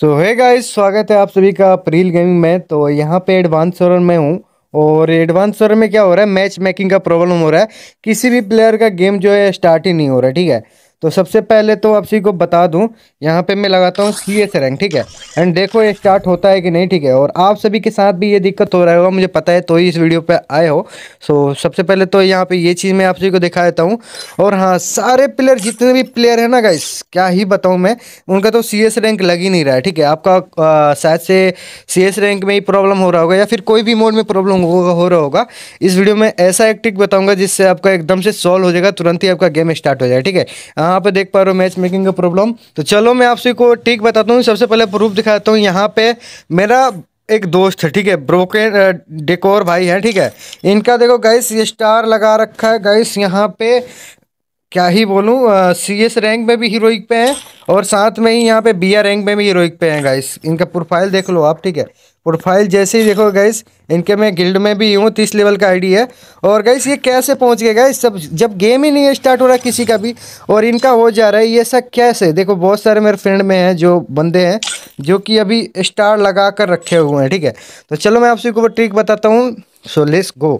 सो है गाइस स्वागत है आप सभी का अप्रील गेमिंग में तो यहाँ पे एडवांस सर्वर में हूँ और एडवांस सर्वर में क्या हो रहा है मैच मेकिंग का प्रॉब्लम हो रहा है किसी भी प्लेयर का गेम जो है स्टार्ट ही नहीं हो रहा है ठीक है तो सबसे पहले तो आप सी को बता दूं यहाँ पे मैं लगाता हूँ सी एस रैंक ठीक है एंड देखो ये स्टार्ट होता है कि नहीं ठीक है और आप सभी के साथ भी ये दिक्कत हो रहा होगा मुझे पता है तो ही इस वीडियो पे आए हो सो सबसे पहले तो यहाँ पे ये चीज़ मैं आप सभी को दिखा देता हूँ और हाँ सारे प्लेयर जितने भी प्लेयर हैं ना गाइस क्या ही बताऊँ मैं उनका तो सी रैंक लग ही नहीं रहा है ठीक है आपका शायद से सी रैंक में ही प्रॉब्लम हो रहा होगा या फिर कोई भी मोड में प्रॉब्लम हो रहा होगा इस वीडियो में ऐसा एक ट्रिक बताऊँगा जिससे आपका एकदम से सॉल्व हो जाएगा तुरंत ही आपका गेम स्टार्ट हो जाएगा ठीक है हाँ, यहाँ पे देख पा रहे हो मैच मेकिंग का प्रॉब्लम तो चलो मैं आपसे को ठीक बताता हूँ सबसे पहले प्रूफ दिखाता हूँ यहाँ पे मेरा एक दोस्त है ठीक है ब्रोकन डेकोर भाई है ठीक है इनका देखो गाइस ये स्टार लगा रखा है गाइस यहाँ पे क्या ही बोलूँ सी एस रैंक में भी हीरोइक पे हैं और साथ में ही यहाँ पे बी रैंक में भी हीरोइक पे हैं गाइस इनका प्रोफाइल देख लो आप ठीक है प्रोफाइल जैसे ही देखो गैस इनके मैं गिल्ड में भी हूँ तीस लेवल का आईडी है और गैस ये कैसे पहुँच गए गैस सब जब गेम ही नहीं स्टार्ट हो रहा किसी का भी और इनका हो जा रहा है ये सब कैसे देखो बहुत सारे मेरे फ्रेंड में हैं जो बंदे हैं जो कि अभी स्टार लगा कर रखे हुए हैं ठीक है तो चलो मैं आपसे एक ट्रिक बताता हूँ so let's go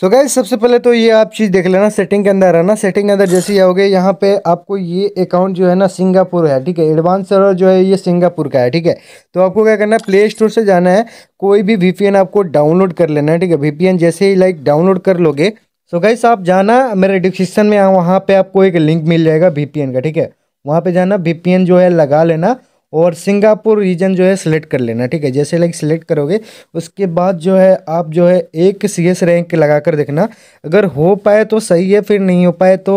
so so guys सबसे पहले तो ये आप चीज़ देख लेना सेटिंग के अंदर है ना सेटिंग के अंदर जैसे ही आओगे यहाँ पे आपको ये अकाउंट जो है ना सिंगापुर है ठीक है एडवांस सर्वर जो है ये सिंगापुर का है ठीक है तो आपको क्या करना है प्ले स्टोर से जाना है कोई भी वीपीएन आपको डाउनलोड कर लेना है ठीक है वीपीएन जैसे ही लाइक डाउनलोड कर लोगे सो so गाइज आप जाना मेरे डिस्क्रिप्शन में वहाँ पर आपको एक लिंक मिल जाएगा वी का ठीक है वहाँ पर जाना वी जो है लगा लेना और सिंगापुर रीजन जो है सिलेक्ट कर लेना ठीक है जैसे लाइक सिलेक्ट करोगे उसके बाद जो है आप जो है एक सी एस रैंक लगा कर देखना अगर हो पाए तो सही है फिर नहीं हो पाए तो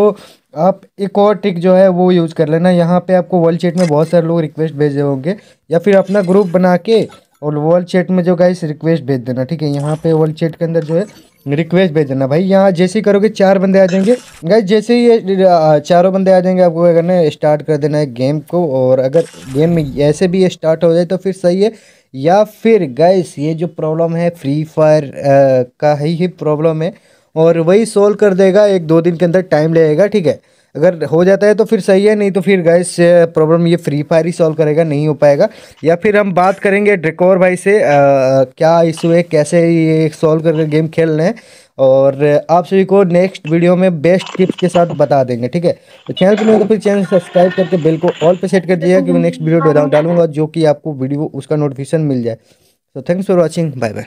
आप एक और ट्रिक जो है वो यूज़ कर लेना यहाँ पे आपको वर्ल्ड चैट में बहुत सारे लोग रिक्वेस्ट भेज रहे होंगे या फिर अपना ग्रुप बना के और वर्ल्ड चैट में जो गाइस रिक्वेस्ट भेज देना ठीक है यहाँ पे वर्ल्ड चैट के अंदर जो है रिक्वेस्ट भेजना भाई यहाँ जैसे ही करोगे चार बंदे आ जाएंगे गाइज जैसे ही ये चारों बंदे आ जाएंगे आपको क्या करना है स्टार्ट कर देना है गेम को और अगर गेम में ऐसे भी ये स्टार्ट हो जाए तो फिर सही है या फिर गाइस ये जो प्रॉब्लम है फ्री फायर का ही ही प्रॉब्लम है और वही सोल्व कर देगा एक दो दिन के अंदर टाइम लेगा ठीक है अगर हो जाता है तो फिर सही है नहीं तो फिर गैस प्रॉब्लम ये फ्री फायर ही सॉल्व करेगा नहीं हो पाएगा या फिर हम बात करेंगे ड्रिकोर भाई से आ, क्या इशू है कैसे ये सॉल्व करके गेम खेल रहे हैं और आप सभी को नेक्स्ट वीडियो में बेस्ट टिप्स के साथ बता देंगे ठीक है तो चैनल पर तो फिर चैनल सब्सक्राइब करके बिल को ऑल पर सेट कर दीजिएगा क्योंकि नेक्स्ट वीडियो डालूंगा जो कि आपको वीडियो उसका नोटिफिकेशन मिल जाए तो thanks for watching bye bye